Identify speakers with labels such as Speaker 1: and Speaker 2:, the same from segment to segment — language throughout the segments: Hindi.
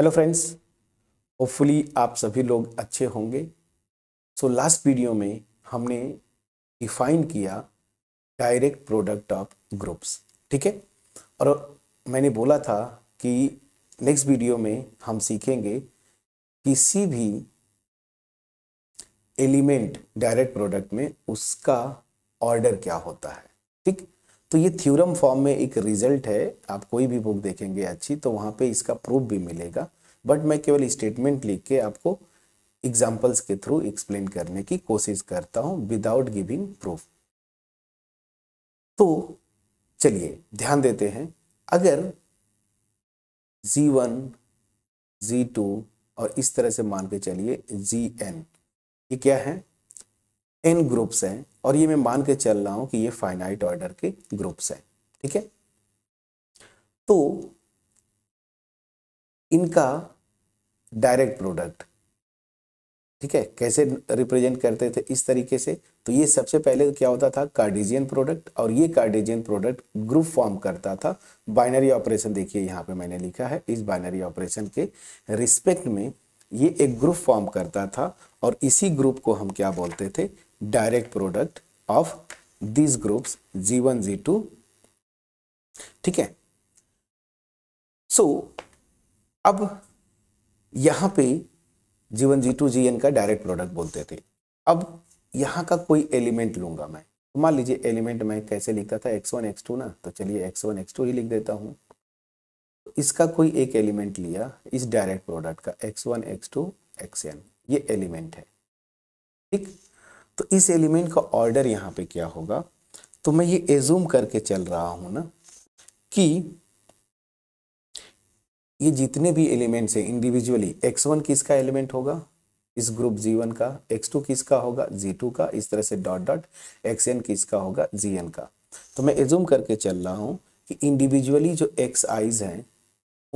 Speaker 1: हेलो फ्रेंड्स होपफुली आप सभी लोग अच्छे होंगे सो लास्ट वीडियो में हमने डिफाइन किया डायरेक्ट प्रोडक्ट ऑफ ग्रुप्स ठीक है और मैंने बोला था कि नेक्स्ट वीडियो में हम सीखेंगे किसी भी एलिमेंट डायरेक्ट प्रोडक्ट में उसका ऑर्डर क्या होता है ठीक तो ये थ्योरम फॉर्म में एक रिजल्ट है आप कोई भी बुक देखेंगे अच्छी तो वहाँ पे इसका प्रूफ भी मिलेगा बट मैं केवल स्टेटमेंट लिख के आपको एग्जाम्पल्स के थ्रू एक्सप्लेन करने की कोशिश करता हूँ विदाउट गिविंग प्रूफ तो चलिए ध्यान देते हैं अगर जी वन जी टू और इस तरह से मान के चलिए जी एन ये क्या है एन ग्रुप्स हैं और ये मैं मान के चल रहा हूं कि ये फाइनाइट ऑर्डर के ग्रुप्स हैं ठीक है तो इनका डायरेक्ट प्रोडक्ट ठीक है कैसे रिप्रेजेंट करते थे इस तरीके से तो ये सबसे पहले क्या होता था कार्डिजियन प्रोडक्ट और ये कार्डिजियन प्रोडक्ट ग्रुप फॉर्म करता था बाइनरी ऑपरेशन देखिए यहाँ पे मैंने लिखा है इस बाइनरी ऑपरेशन के रिस्पेक्ट में ये एक ग्रुप फॉर्म करता था और इसी ग्रुप को हम क्या बोलते थे direct product of these groups g1 g2 ठीक है सो so, अब यहां पे g1 g2 gn का डायरेक्ट प्रोडक्ट बोलते थे अब यहां का कोई एलिमेंट लूंगा मैं तो मान लीजिए एलिमेंट मैं कैसे लिखता था x1 x2 ना तो चलिए x1 x2 ही लिख देता हूं इसका कोई एक एलिमेंट लिया इस डायरेक्ट प्रोडक्ट का x1 x2 xn ये एलिमेंट है ठीक तो इस एलिमेंट का ऑर्डर यहाँ पे क्या होगा तो मैं ये एज्यूम करके चल रहा हूँ ना कि ये जितने भी एलिमेंट्स हैं इंडिविजुअली एक्स वन किसका एलिमेंट होगा इस ग्रुप जी वन का एक्स टू किसका होगा जी टू का इस तरह से डॉट डॉट एक्स एन किसका होगा जी एन का तो मैं एज्यूम करके चल रहा हूँ कि इंडिविजुअली जो एक्स आईज हैं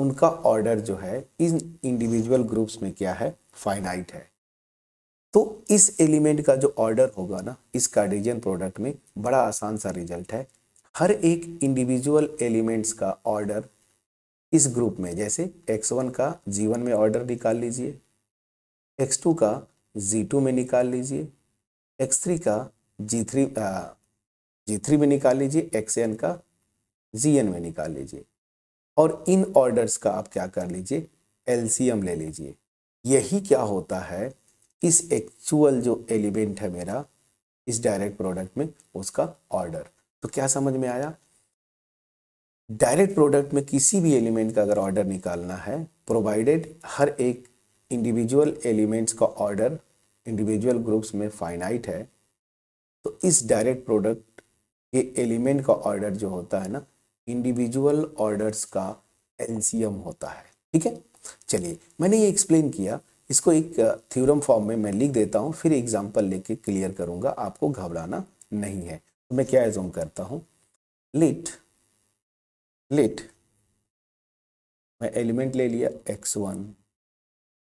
Speaker 1: उनका ऑर्डर जो है इन इंडिविजुअल ग्रुप्स में क्या है फाइनाइट है तो इस एलिमेंट का जो ऑर्डर होगा ना इस कार्डिजन प्रोडक्ट में बड़ा आसान सा रिजल्ट है हर एक इंडिविजुअल एलिमेंट्स का ऑर्डर इस ग्रुप में जैसे x1 का g1 में ऑर्डर निकाल लीजिए x2 का g2 में निकाल लीजिए x3 का g3 थ्री g3 में निकाल लीजिए xn का gn में निकाल लीजिए और इन ऑर्डर्स का आप क्या कर लीजिए एलसीएम ले लीजिए यही क्या होता है इस एक्चुअल जो एलिमेंट है मेरा इस डायरेक्ट प्रोडक्ट में उसका ऑर्डर तो क्या समझ में आया डायरेक्ट प्रोडक्ट में किसी भी एलिमेंट का अगर ऑर्डर निकालना है प्रोवाइडेड हर एक इंडिविजुअल एलिमेंट्स का ऑर्डर इंडिविजुअल ग्रुप्स में फाइनाइट है तो इस डायरेक्ट प्रोडक्ट के एलिमेंट का ऑर्डर जो होता है ना इंडिविजुअल ऑर्डर्स का एलसीएम होता है ठीक है चलिए मैंने ये एक्सप्लेन किया इसको एक थ्योरम फॉर्म में मैं लिख देता हूँ फिर एग्जाम्पल लेके क्लियर करूँगा आपको घबराना नहीं है तो मैं क्या एजोम करता हूँ लिट लिट मैं एलिमेंट ले लिया एक्स वन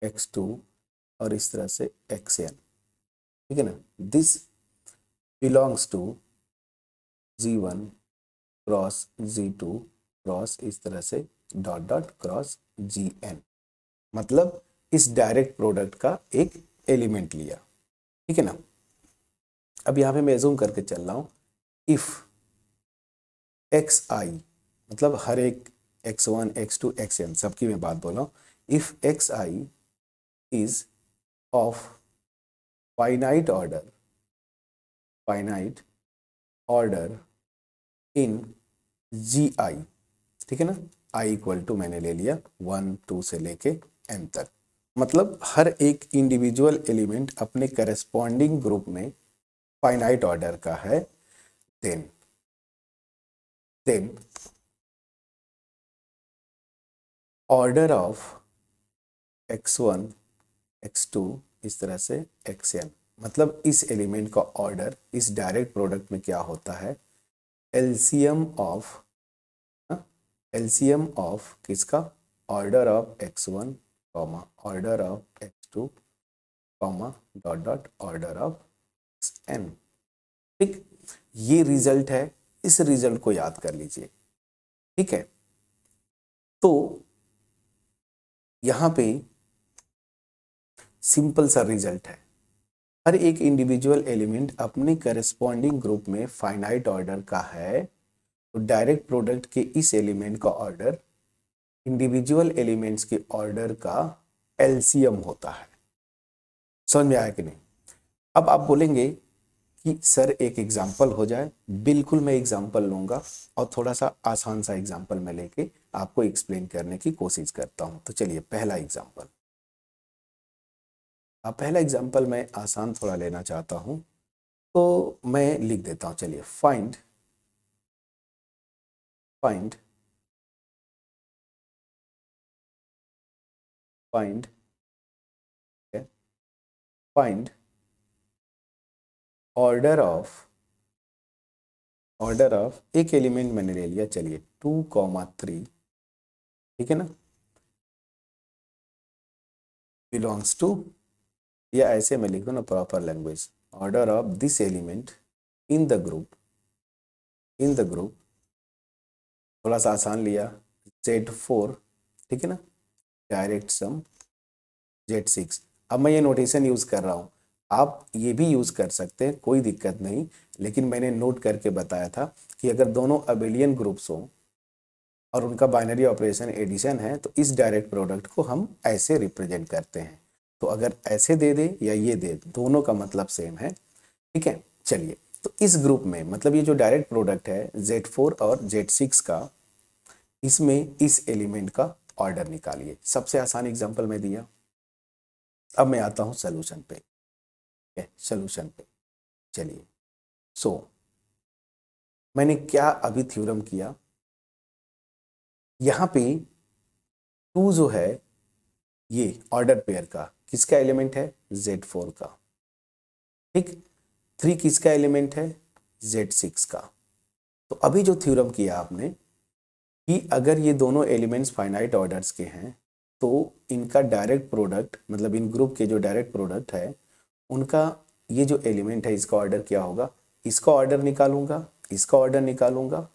Speaker 1: एक्स टू और इस तरह से एक्स एन ठीक है ना this belongs to G one cross G two cross इस तरह से dot dot cross G n मतलब इस डायरेक्ट प्रोडक्ट का एक एलिमेंट लिया ठीक है ना अब यहां पे मैं जूम करके चल रहा हूं इफ़ एक्स आई मतलब हर एक x one x two x n सबकी मैं बात बोल रहा if x i is of finite order finite order in G i ठीक है ना आई इक्वल टू मैंने ले लिया वन टू से लेके एन तक मतलब हर एक इंडिविजुअल एलिमेंट अपने करस्पॉन्डिंग ग्रुप में फाइनाइट ऑर्डर का है then
Speaker 2: then order
Speaker 1: of x one x two इस तरह से एक्स एन मतलब इस एलिमेंट का ऑर्डर इस डायरेक्ट प्रोडक्ट में क्या होता है एलसीएम ऑफ एलसीएम ऑफ किसका order of x one comma order of x2 comma dot dot order of xn ठीक ये रिजल्ट है इस रिजल्ट को याद कर लीजिए ठीक है तो यहाँ पे सिंपल सा रिजल्ट है हर एक इंडिविजुअल एलिमेंट अपने करस्पॉन्डिंग ग्रुप में फाइनाइट ऑर्डर का है तो डायरेक्ट प्रोडक्ट के इस एलिमेंट का ऑर्डर इंडिविजुअल एलिमेंट्स के ऑर्डर का एल्सियम होता है समझ में आया कि नहीं अब आप बोलेंगे कि सर एक एग्जाम्पल हो जाए बिल्कुल मैं एग्जाम्पल लूंगा और थोड़ा सा आसान सा एग्जाम्पल मैं लेके आपको एक्सप्लेन करने की कोशिश करता हूं तो चलिए पहला एग्जाम्पल पहला एग्जाम्पल मैं आसान थोड़ा लेना चाहता हूं तो मैं लिख देता हूं चलिए find
Speaker 2: find find okay, find order of order of एक एलिमेंट मैंने ले लिया चलिए टू कॉमा थ्री ठीक है ना बिलोंग्स टू या ऐसे मैं लिखूँ ना
Speaker 1: proper language order of this element in the group in the group थोड़ा सा आसान लिया जेड फोर ठीक है ना डायरेक्ट सम जेड सिक्स अब मैं ये नोटेशन यूज़ कर रहा हूँ आप ये भी यूज़ कर सकते हैं कोई दिक्कत नहीं लेकिन मैंने नोट करके बताया था कि अगर दोनों अबेलियन ग्रुप्स हों और उनका बाइनरी ऑपरेशन एडिशन है तो इस डायरेक्ट प्रोडक्ट को हम ऐसे रिप्रेजेंट करते हैं तो अगर ऐसे दे दे या ये दे दोनों का मतलब सेम है ठीक है चलिए तो इस ग्रुप में मतलब ये जो डायरेक्ट प्रोडक्ट है फोर और सिक्स का इसमें इस एलिमेंट का ऑर्डर निकालिए सबसे आसान एग्जांपल मैं दिया अब मैं आता हूं सोल्यूशन पे
Speaker 2: सोल्यूशन पे चलिए सो so, मैंने क्या
Speaker 1: अभी थ्योरम किया यहां पे टू जो है ये ऑर्डर पेयर का किसका एलिमेंट है Z4 का ठीक थ्री किसका एलिमेंट है Z6 का तो अभी जो थ्योरम किया आपने कि अगर ये दोनों एलिमेंट्स फाइनाइट ऑर्डर्स के हैं तो इनका डायरेक्ट प्रोडक्ट मतलब इन ग्रुप के जो डायरेक्ट प्रोडक्ट है उनका ये जो एलिमेंट है इसका ऑर्डर क्या होगा इसका ऑर्डर निकालूंगा इसका ऑर्डर निकालूंगा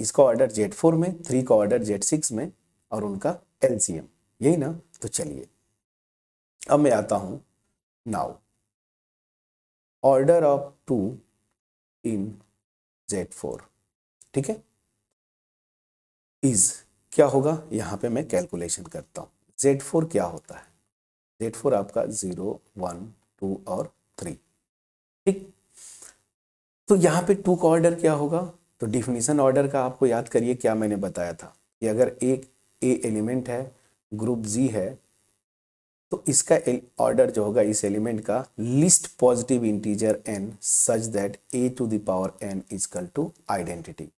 Speaker 1: इसका ऑर्डर जेट फोर में थ्री का ऑर्डर जेट सिक्स में और उनका एलसीएम यही ना तो चलिए अब मैं आता हूं
Speaker 2: now order of two in
Speaker 1: Z four ठीक है इज क्या होगा यहाँ पे मैं कैलकुलेशन करता हूँ जेड फोर क्या होता है Z4 आपका जीरो वन टू और थ्री ठीक तो यहाँ पे टू का ऑर्डर क्या होगा तो डिफिनीशन ऑर्डर का आपको याद करिए क्या मैंने बताया था कि अगर एक ए एलिमेंट है ग्रुप जी है तो इसका ऑर्डर जो होगा इस एलिमेंट का least positive integer n such that a to the power n equal to identity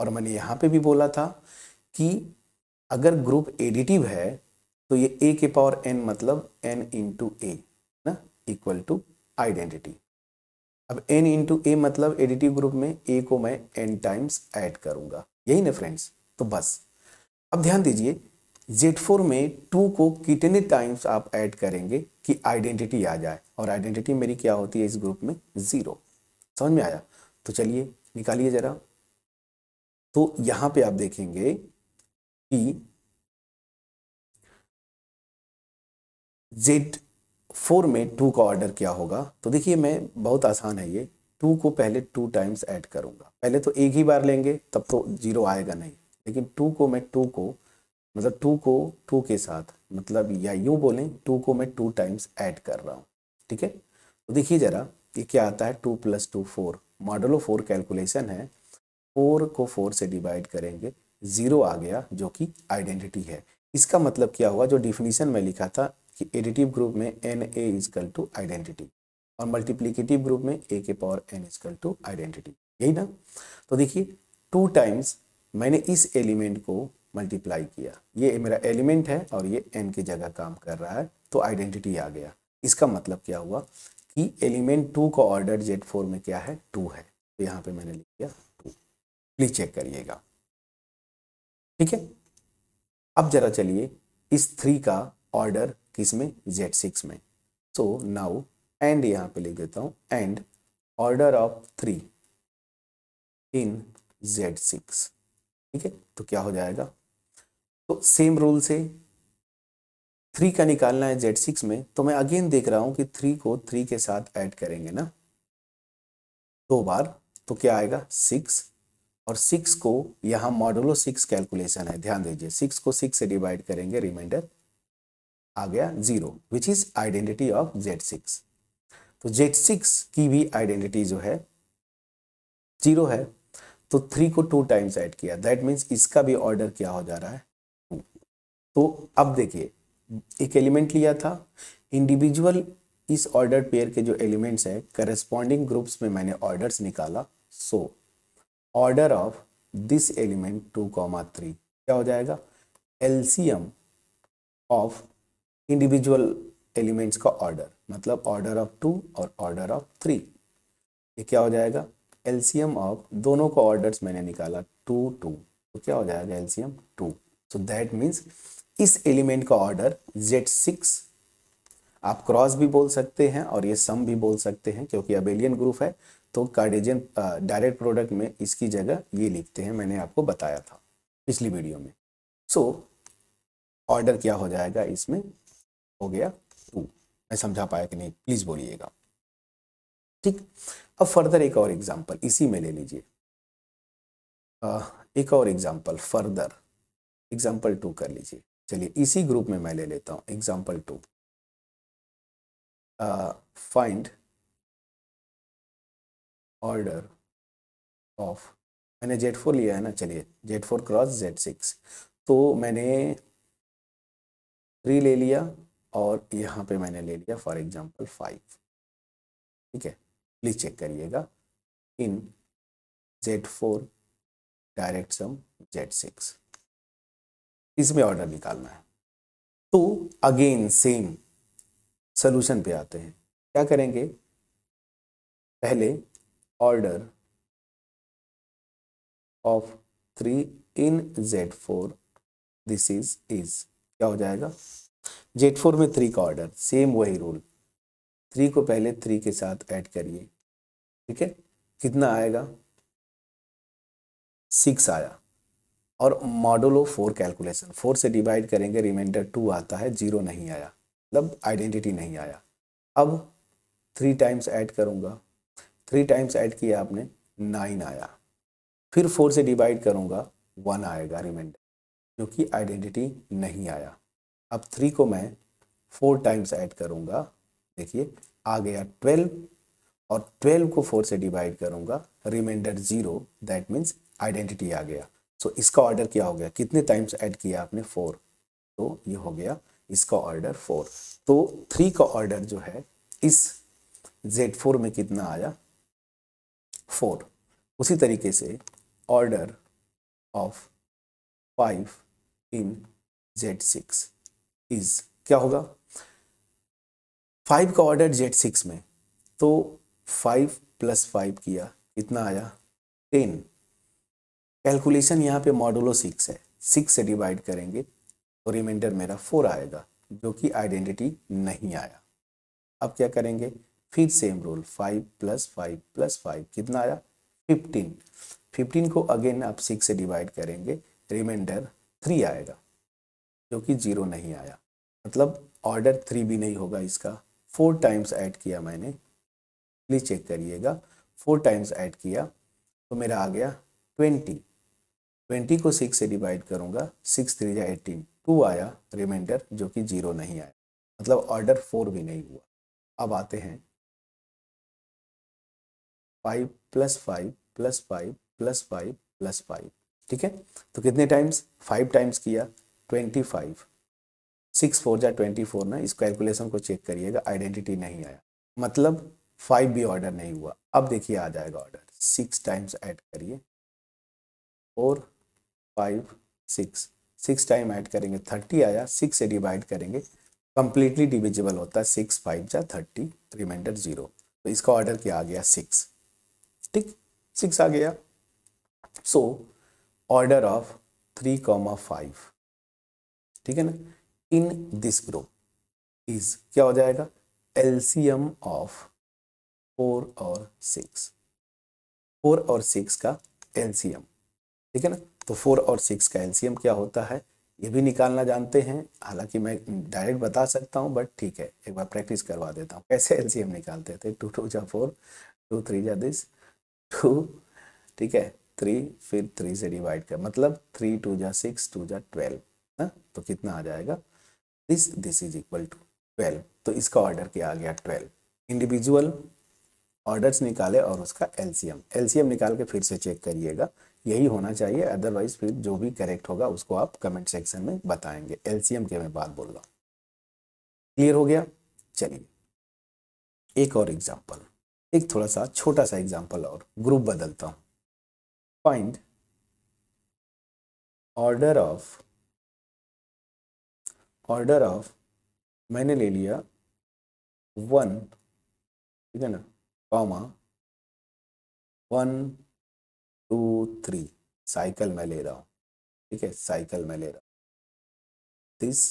Speaker 1: और मैंने यहाँ पे भी बोला था कि अगर ग्रुप एडिटिव है तो ये ए के पावर एन मतलब एन इंटू ए ना इक्वल टू आइडेंटिटी अब एन इंटू ए मतलब एडिटिव ग्रुप में ए को मैं एन टाइम्स ऐड करूँगा यही ना फ्रेंड्स तो बस अब ध्यान दीजिए जेड फोर में टू को कितने टाइम्स आप ऐड करेंगे कि आइडेंटिटी आ जाए और आइडेंटिटी मेरी क्या होती है इस ग्रुप में ज़ीरो समझ में आया तो चलिए निकालिए ज़रा तो यहां पे आप देखेंगे कि जेड फोर में टू का ऑर्डर क्या होगा तो देखिए मैं बहुत आसान है ये टू को पहले टू टाइम्स ऐड करूंगा पहले तो एक ही बार लेंगे तब तो जीरो आएगा नहीं लेकिन टू को मैं टू को मतलब टू को टू के साथ मतलब या यूं बोलें टू को मैं टू टाइम्स ऐड कर रहा हूं ठीक है तो देखिए जरा ये क्या आता है two plus two four modulo four calculation है फोर को फोर से डिवाइड करेंगे ज़ीरो आ गया जो कि आइडेंटिटी है इसका मतलब क्या हुआ जो डिफिनीशन में लिखा था कि एडिटिव ग्रुप में n a equal to identity और मल्टीप्लीकेटिव ग्रुप में ए के power n equal to identity यही ना तो देखिए टू टाइम्स मैंने इस एलिमेंट को मल्टीप्लाई किया ये मेरा एलिमेंट है और ये एन की जगह काम कर रहा है तो आइडेंटिटी आ गया इसका मतलब क्या हुआ कि एलिमेंट टू का ऑर्डर जेड फोर में क्या है टू है तो यहाँ पे मैंने लिख दिया प्लीज चेक करिएगा ठीक है अब जरा चलिए इस थ्री का ऑर्डर किस में जेड सिक्स में सो नाउ एंड यहां पे लिख देता हूं and order of three in Z six ठीक है तो क्या हो जाएगा तो सेम रूल से थ्री का निकालना है जेड सिक्स में तो मैं अगेन देख रहा हूं कि थ्री को थ्री के साथ ऐड करेंगे ना दो बार तो क्या आएगा सिक्स और सिक्स को यहाँ मॉडलो सिक्स कैलकुलेशन है ध्यान दीजिए सिक्स को सिक्स से डिवाइड करेंगे रिमाइंडर आ गया zero which is identity of Z six तो जेड सिक्स की भी आइडेंटिटी जो है जीरो है तो थ्री को टू टाइम्स ऐड किया दैट मीन्स इसका भी ऑर्डर क्या हो जा रहा है टू तो अब देखिए एक एलिमेंट लिया था इंडिविजुअल इस ऑर्डर पेयर के जो एलिमेंट्स हैं करस्पॉन्डिंग ग्रुप्स में मैंने ऑर्डर्स निकाला so so, order of this element two comma three क्या हो जाएगा एल्सियम ऑफ इंडिविजुअल एलिमेंट्स का ऑर्डर मतलब ऑर्डर ऑफ टू और ऑर्डर ऑफ थ्री ये क्या हो जाएगा एल्सियम ऑफ दोनों को ऑर्डर्स मैंने निकाला टू टू तो क्या हो जाएगा LCM two so that means इस एलिमेंट का ऑर्डर जेड सिक्स आप क्रॉस भी बोल सकते हैं और ये सम भी बोल सकते हैं क्योंकि अबेलियन ग्रुप है तो कार्डेजियन डायरेक्ट प्रोडक्ट में इसकी जगह ये लिखते हैं मैंने आपको बताया था पिछली वीडियो में सो so, ऑर्डर क्या हो जाएगा इसमें हो गया टू मैं समझा पाया कि नहीं प्लीज़ बोलिएगा ठीक अब फर्दर एक और एग्जाम्पल इसी में ले लीजिए एक और एग्जाम्पल फर्दर एग्जाम्पल टू कर
Speaker 2: लीजिए चलिए इसी ग्रुप में मैं ले लेता हूं example to
Speaker 1: find order of मैंने जेड फोर लिया है ना चलिए Z four cross Z six तो मैंने थ्री ले लिया और यहाँ पे मैंने ले लिया फॉर एग्जांपल
Speaker 2: फाइव ठीक है प्लीज़ चेक करिएगा in
Speaker 1: Z four direct sum Z six इसमें ऑर्डर निकालना है तो अगेन सेम सोल्यूशन पे आते हैं क्या करेंगे पहले order of three in Z four this is is क्या हो जाएगा जेड फोर में थ्री का ऑर्डर सेम वही रूल थ्री को पहले थ्री के साथ ऐड करिए ठीक है कितना आएगा सिक्स आया और मॉडुलो फोर कैलकुलेशन फोर से डिवाइड करेंगे रिमाइंडर टू आता है जीरो नहीं आया मतलब आइडेंटिटी नहीं आया अब थ्री टाइम्स ऐड करूँगा थ्री टाइम्स ऐड किया आपने नाइन आया फिर फोर से डिवाइड करूंगा वन आएगा रिमाइंडर क्योंकि आइडेंटिटी नहीं आया अब थ्री को मैं फोर टाइम्स ऐड करूंगा देखिए आ गया ट्वेल्व और ट्वेल्व को फोर से डिवाइड करूंगा reminder zero that means identity आ गया सो so, इसका ऑर्डर क्या हो गया कितने टाइम्स ऐड किया आपने फोर तो ये हो गया इसका ऑर्डर फोर तो थ्री का ऑर्डर जो है इस जेड फोर में कितना आया फोर उसी तरीके से order of five in Z six is क्या होगा फाइव का ऑर्डर जेड सिक्स में तो फाइव प्लस फाइव किया कितना आया टेन कैलकुलेशन यहाँ पे मॉडुलो सिक्स है सिक्स से डिवाइड करेंगे तो रिमाइंडर मेरा फोर आएगा जो कि आइडेंटिटी नहीं आया अब क्या करेंगे फिर same rule five plus five plus five कितना आया फिफ्टीन फिफ्टीन को अगेन आप सिक्स से डिवाइड करेंगे रिमाइंडर थ्री आएगा जो कि जीरो नहीं आया मतलब ऑर्डर थ्री भी नहीं होगा इसका फोर टाइम्स ऐड किया मैंने प्लीज़ चेक करिएगा फोर टाइम्स ऐड किया तो मेरा आ गया ट्वेंटी ट्वेंटी को सिक्स से डिवाइड करूँगा सिक्स थ्री या एटीन टू आया रिमाइंडर जो कि जीरो नहीं आया मतलब ऑर्डर फोर भी नहीं हुआ अब आते हैं five plus five plus five plus five plus five ठीक है तो कितने टाइम्स फाइव टाइम्स किया ट्वेंटी फाइव सिक्स फोर जा ट्वेंटी फोर ना इस कैलकुलेशन को चेक करिएगा आइडेंटिटी नहीं आया मतलब फाइव भी ऑर्डर नहीं हुआ अब देखिए आ जाएगा ऑर्डर सिक्स टाइम्स ऐड करिए और five six six time add करेंगे थर्टी आया सिक्स से डिवाइड करेंगे कंप्लीटली डिविजिबल होता है सिक्स फाइव जा थर्टी रिमाइंडर जीरो तो इसका ऑर्डर क्या आ गया सिक्स ठीक सिक्स आ गया so order of three comma five ठीक है ना इन दिस ग्रुप इज क्या हो जाएगा एलसीएम ऑफ फोर और सिक्स फोर और सिक्स का एलसीएम ठीक है ना तो फोर और सिक्स का एलसीएम क्या होता है ये भी निकालना जानते हैं हालांकि मैं डायरेक्ट बता सकता हूं बट ठीक है एक बार प्रैक्टिस करवा देता हूँ कैसे एलसीएम निकालते थे टू टू जा फोर टू थ्री जा दिस टू ठीक है थ्री फिर थ्री से डिवाइड कर मतलब थ्री टू जा सिक्स टू जा ट्वेल्व है तो कितना आ जाएगा this this is equal to twelve तो इसका ऑर्डर क्या आ गया ट्वेल्व इंडिविजुअल ऑर्डर्स निकाले और उसका एलसीएम एलसीएम निकाल के फिर से चेक करिएगा यही होना चाहिए अदरवाइज फिर जो भी करेक्ट होगा उसको आप कमेंट सेक्शन में बताएंगे एलसीएम के मैं बात बोल रहा हूँ क्लियर हो गया चलिए एक और एग्जाम्पल एक थोड़ा सा छोटा सा एग्जाम्पल और ग्रुप बदलता हूं
Speaker 2: find order of order of मैंने ले लिया वन ठीक है ना comma one two three cycle मैं ले रहा हूं ठीक है साइकिल में ले रहा हूं दिस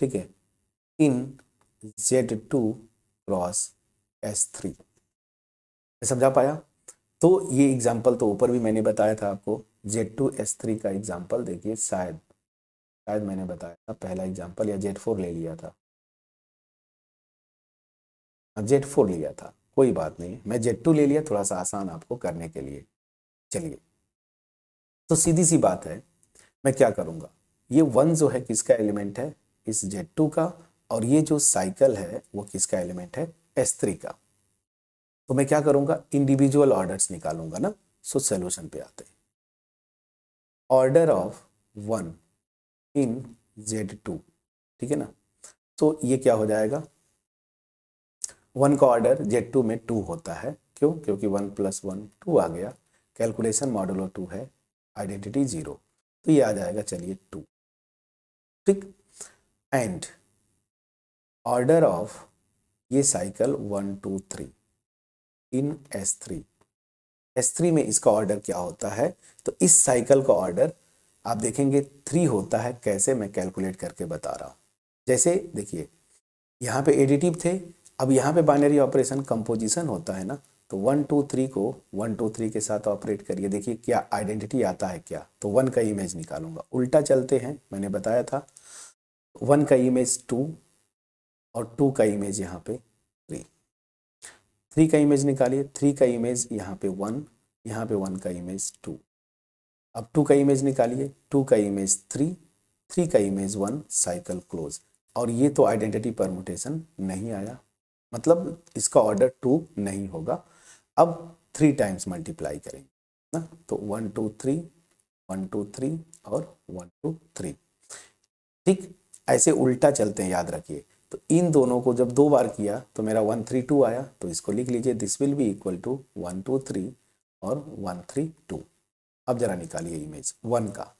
Speaker 2: ठीक है in Z two
Speaker 1: cross S three समझा पाया तो ये एग्जाम्पल तो ऊपर भी मैंने बताया था आपको जेड टू एस थ्री का एग्जाम्पल देखिए शायद शायद मैंने बताया था पहला एग्जाम्पल या जेड फोर ले लिया था जेड हाँ, फोर लिया था कोई बात नहीं मैं जेड टू ले लिया थोड़ा सा आसान आपको करने के लिए चलिए तो सीधी सी बात है मैं क्या करूंगा ये वन जो है किसका एलिमेंट है इस जेड टू का और ये जो साइकिल है वो किसका एलिमेंट है एस थ्री का तो मैं क्या करूंगा इंडिविजुअल ऑर्डर्स निकालूंगा ना सो सोल्यूशन पे आते order of one in Z two ठीक है ना तो ये क्या हो जाएगा वन का ऑर्डर जेड टू में टू होता है क्यों क्योंकि वन प्लस वन टू आ गया कैलकुलेशन मॉडल टू है आइडेंटिटी जीरो तो ये आ जाएगा चलिए टू ठीक एंड ऑर्डर ऑफ ये cycle one two three in S three S three में इसका ऑर्डर क्या होता है तो इस साइकिल का ऑर्डर आप देखेंगे थ्री होता है कैसे मैं कैलकुलेट करके बता रहा हूँ जैसे देखिए यहाँ पे एडिटिव थे अब यहाँ पे बाइनरी ऑपरेशन कंपोजिशन होता है ना तो वन टू थ्री को वन टू थ्री के साथ ऑपरेट करिए देखिए क्या आइडेंटिटी आता है क्या तो वन का इमेज निकालूंगा उल्टा चलते हैं मैंने बताया था वन का इमेज टू और टू का इमेज यहाँ पे थ्री थ्री का इमेज निकालिए थ्री का इमेज यहाँ पे वन यहाँ पे वन का इमेज टू अब टू का इमेज निकालिए टू का इमेज थ्री थ्री का इमेज वन साइकिल क्लोज और ये तो आइडेंटिटी परमुटेशन नहीं आया मतलब इसका ऑर्डर टू नहीं होगा अब थ्री टाइम्स मल्टीप्लाई करेंगे ना तो one two three one two three और वन टू थ्री ठीक ऐसे उल्टा चलते हैं याद रखिए तो इन दोनों को जब दो बार किया तो मेरा वन थ्री टू आया तो इसको लिख लीजिए this will be equal to one two three और वन थ्री टू अब जरा निकालिए इमेज वन का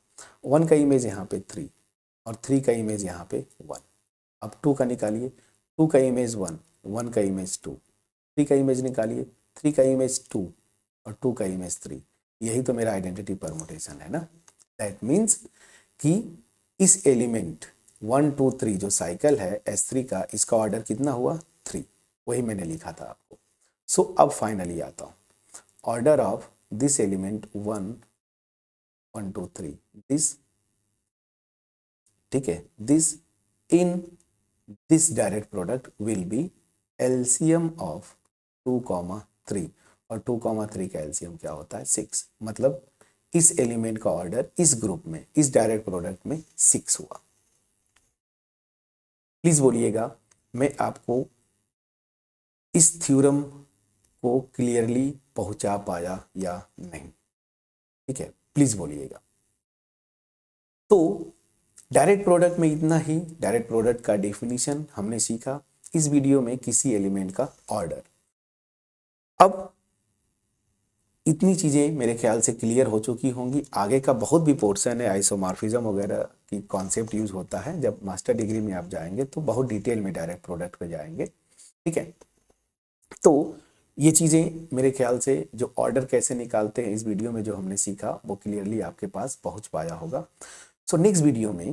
Speaker 1: वन का इमेज यहाँ पे थ्री और थ्री का इमेज यहाँ पे वन अब टू का निकालिए टू का इमेज वन वन का इमेज टू थ्री का इमेज निकालिए थ्री का इमेज टू और टू का इमेज थ्री यही तो मेरा आइडेंटिटी परमोटेशन है ना दैट मीन्स कि इस एलिमेंट वन टू थ्री जो साइकिल है एस थ्री का इसका ऑर्डर कितना हुआ थ्री वही मैंने लिखा था आपको सो so, अब फाइनली आता हूँ order of this element one one two three this ठीक है this in this direct product will be LCM of two comma three और टू कॉमा थ्री का एल्सियम क्या होता है सिक्स मतलब इस एलिमेंट का ऑर्डर इस ग्रुप में इस डायरेक्ट प्रोडक्ट में सिक्स हुआ प्लीज़ बोलिएगा मैं आपको इस थ्योरम को क्लियरली पहुंचा पाया या नहीं ठीक है प्लीज़ बोलिएगा तो डायरेक्ट प्रोडक्ट में इतना ही डायरेक्ट प्रोडक्ट का डेफिनेशन हमने सीखा इस वीडियो में किसी एलिमेंट का ऑर्डर अब इतनी चीज़ें मेरे ख्याल से क्लियर हो चुकी होंगी आगे का बहुत भी पोर्सन है आइसोमार्फिज्म वगैरह की कॉन्सेप्ट यूज़ होता है जब मास्टर डिग्री में आप जाएंगे तो बहुत डिटेल में डायरेक्ट प्रोडक्ट पे जाएंगे ठीक है तो ये चीज़ें मेरे ख्याल से जो ऑर्डर कैसे निकालते हैं इस वीडियो में जो हमने सीखा वो क्लियरली आपके पास पहुँच पाया होगा सो नेक्स्ट वीडियो में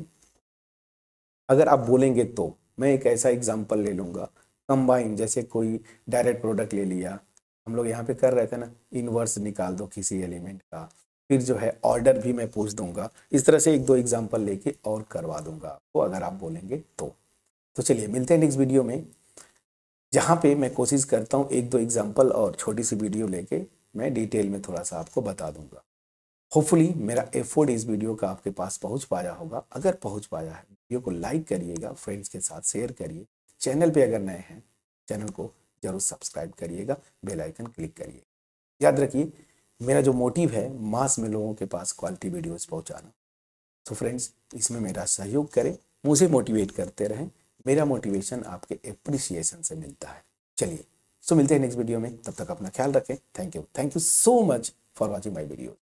Speaker 1: अगर आप बोलेंगे तो मैं एक ऐसा एग्जाम्पल ले लूँगा कंबाइन जैसे कोई डायरेक्ट प्रोडक्ट ले लिया हम लोग यहाँ पे कर रहे थे ना इनवर्स निकाल दो किसी एलिमेंट का फिर जो है ऑर्डर भी मैं पूछ दूंगा इस तरह से एक दो एग्जाम्पल लेके और करवा दूंगा आपको तो अगर आप बोलेंगे तो तो चलिए मिलते हैं नेक्स्ट वीडियो में जहाँ पे मैं कोशिश करता हूँ एक दो एग्जाम्पल और छोटी सी वीडियो लेके मैं डिटेल में थोड़ा सा आपको बता दूंगा होपफुली मेरा एफोर्ड इस वीडियो का आपके पास पहुँच पाया होगा अगर पहुँच पाया है वीडियो को लाइक करिएगा फ्रेंड्स के साथ शेयर करिए चैनल पर अगर नए हैं चैनल को जरूर सब्सक्राइब करिएगा बेल आइकन क्लिक करिए याद रखिए मेरा जो मोटिव है मास में लोगों के पास क्वालिटी वीडियोस पहुंचाना तो फ्रेंड्स इसमें मेरा सहयोग करें मुझे मोटिवेट करते रहें मेरा मोटिवेशन आपके एप्रिसिएशन से मिलता है चलिए सो मिलते हैं नेक्स्ट वीडियो में तब तक अपना ख्याल रखें thank you thank you so much
Speaker 2: for watching my video